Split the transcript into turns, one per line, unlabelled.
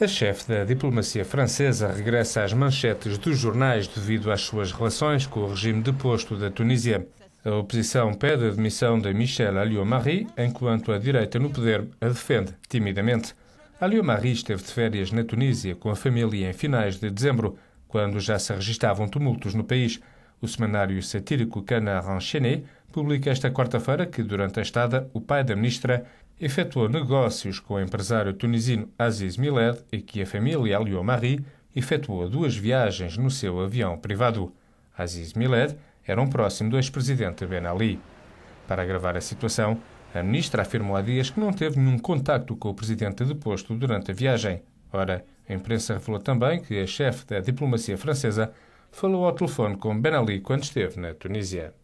A chefe da diplomacia francesa regressa às manchetes dos jornais devido às suas relações com o regime deposto da Tunísia. A oposição pede a demissão de Michel Alliot-Marie, enquanto a direita no poder a defende timidamente. Alliot-Marie esteve de férias na Tunísia com a família em finais de dezembro, quando já se registavam tumultos no país. O semanário satírico Canard Enchaîné publica esta quarta-feira que, durante a estada, o pai da ministra efetuou negócios com o empresário tunisino Aziz Miled e que a família Aliomari efetuou duas viagens no seu avião privado. Aziz Miled era um próximo do ex-presidente Ben Ali. Para agravar a situação, a ministra afirmou há dias que não teve nenhum contacto com o presidente deposto durante a viagem. Ora, a imprensa revelou também que a chefe da diplomacia francesa falou ao telefone com Ben Ali quando esteve na Tunísia.